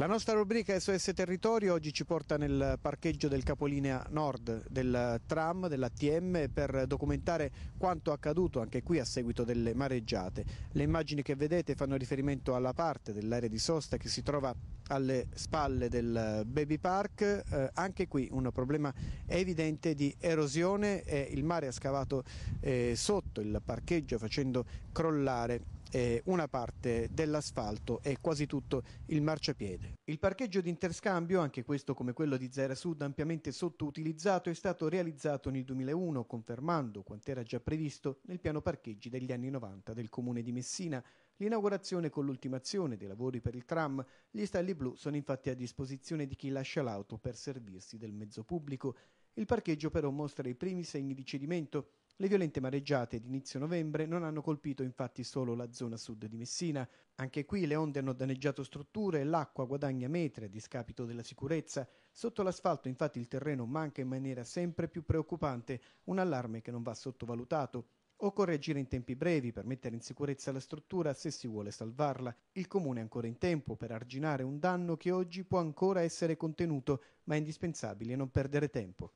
La nostra rubrica SOS Territorio oggi ci porta nel parcheggio del capolinea nord del tram dell'ATM per documentare quanto accaduto anche qui a seguito delle mareggiate. Le immagini che vedete fanno riferimento alla parte dell'area di sosta che si trova alle spalle del Baby Park, eh, anche qui un problema evidente di erosione e il mare ha scavato eh, sotto il parcheggio facendo crollare eh, una parte dell'asfalto e quasi tutto il marciapiede. Il parcheggio di interscambio, anche questo come quello di Zera Sud ampiamente sottoutilizzato, è stato realizzato nel 2001 confermando quanto era già previsto nel piano parcheggi degli anni 90 del comune di Messina. L'inaugurazione con l'ultimazione dei lavori per il tram, gli stalli blu sono infatti a disposizione di chi lascia l'auto per servirsi del mezzo pubblico il parcheggio però mostra i primi segni di cedimento. Le violente mareggiate di inizio novembre non hanno colpito infatti solo la zona sud di Messina. Anche qui le onde hanno danneggiato strutture e l'acqua guadagna metri a discapito della sicurezza. Sotto l'asfalto infatti il terreno manca in maniera sempre più preoccupante, un allarme che non va sottovalutato. Occorre agire in tempi brevi per mettere in sicurezza la struttura se si vuole salvarla. Il comune è ancora in tempo per arginare un danno che oggi può ancora essere contenuto, ma è indispensabile non perdere tempo.